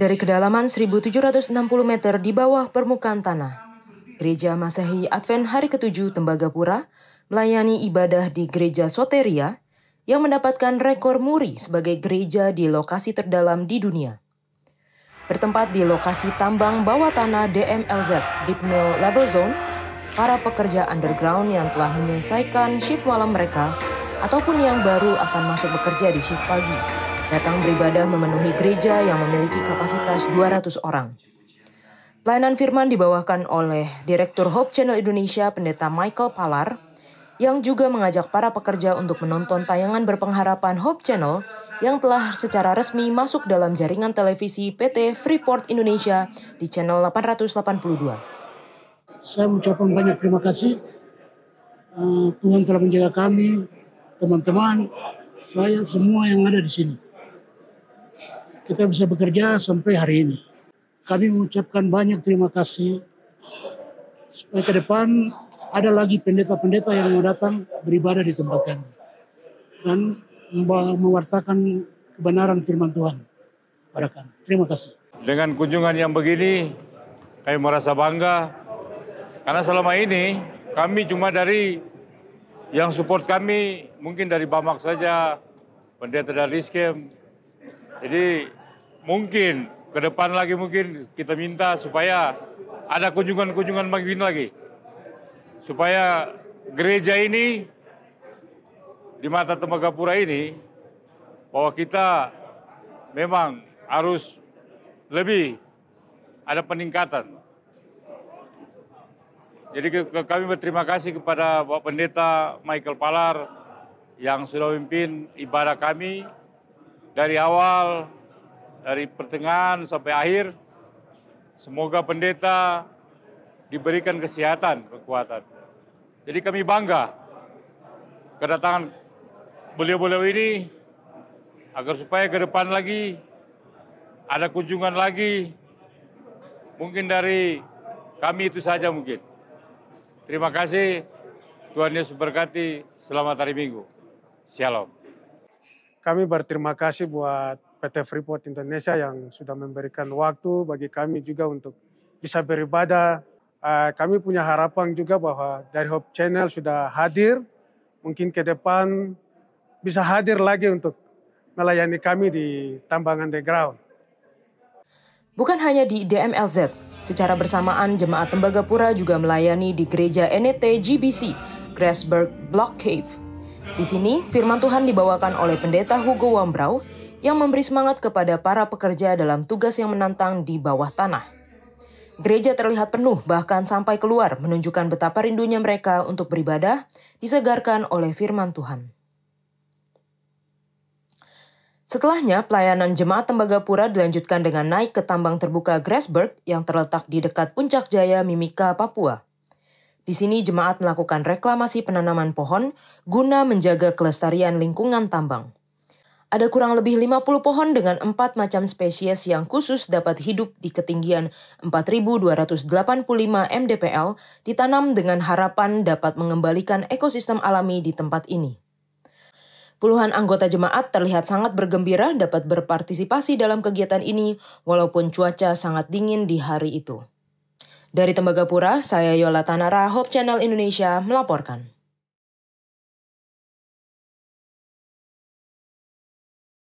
dari kedalaman 1760 meter di bawah permukaan tanah. Gereja Masehi Advent Hari Ketujuh Tembagapura melayani ibadah di Gereja Soteria yang mendapatkan rekor muri sebagai gereja di lokasi terdalam di dunia. Bertempat di lokasi tambang bawah tanah DMLZ Deep Mill Level Zone, para pekerja underground yang telah menyelesaikan shift malam mereka ataupun yang baru akan masuk bekerja di shift pagi datang beribadah memenuhi gereja yang memiliki kapasitas 200 orang. Pelayanan firman dibawakan oleh Direktur Hope Channel Indonesia Pendeta Michael Palar yang juga mengajak para pekerja untuk menonton tayangan berpengharapan Hope Channel yang telah secara resmi masuk dalam jaringan televisi PT Freeport Indonesia di channel 882. Saya mengucapkan banyak terima kasih. Eh, Tuhan telah menjaga kami, teman-teman, saya semua yang ada di sini kita bisa bekerja sampai hari ini. Kami mengucapkan banyak terima kasih supaya ke depan ada lagi pendeta-pendeta yang mau datang beribadah di tempat kami dan mewartakan kebenaran firman Tuhan pada kami. Terima kasih. Dengan kunjungan yang begini, kami merasa bangga karena selama ini kami cuma dari yang support kami mungkin dari Bamak saja, pendeta dari Riskem, jadi mungkin ke depan lagi mungkin kita minta supaya ada kunjungan-kunjungan begini lagi. Supaya gereja ini di mata Tembagapura ini bahwa kita memang harus lebih ada peningkatan. Jadi ke, ke, kami berterima kasih kepada Bapak Pendeta Michael Palar yang sudah memimpin ibadah kami dari awal, dari pertengahan sampai akhir, semoga pendeta diberikan kesehatan, kekuatan. Jadi kami bangga kedatangan beliau-beliau ini agar supaya ke depan lagi ada kunjungan lagi mungkin dari kami itu saja mungkin. Terima kasih. Tuhan Yesus berkati. Selamat hari Minggu. Shalom. Kami berterima kasih buat PT Freeport Indonesia yang sudah memberikan waktu bagi kami juga untuk bisa beribadah. Eh, kami punya harapan juga bahwa dari Hope Channel sudah hadir, mungkin ke depan bisa hadir lagi untuk melayani kami di Tambangan The Ground. Bukan hanya di DMLZ, secara bersamaan jemaat Tembagapura juga melayani di gereja NET GBC, Grassberg Block Cave. Di sini, firman Tuhan dibawakan oleh pendeta Hugo Wambrau yang memberi semangat kepada para pekerja dalam tugas yang menantang di bawah tanah. Gereja terlihat penuh bahkan sampai keluar menunjukkan betapa rindunya mereka untuk beribadah disegarkan oleh firman Tuhan. Setelahnya, pelayanan jemaat Tembagapura dilanjutkan dengan naik ke tambang terbuka Grassberg yang terletak di dekat Puncak Jaya Mimika, Papua. Di sini jemaat melakukan reklamasi penanaman pohon guna menjaga kelestarian lingkungan tambang. Ada kurang lebih 50 pohon dengan empat macam spesies yang khusus dapat hidup di ketinggian 4.285 mdpl ditanam dengan harapan dapat mengembalikan ekosistem alami di tempat ini. Puluhan anggota jemaat terlihat sangat bergembira dapat berpartisipasi dalam kegiatan ini walaupun cuaca sangat dingin di hari itu. Dari Tembagapura, saya Yola Tanara, Hope Channel Indonesia melaporkan.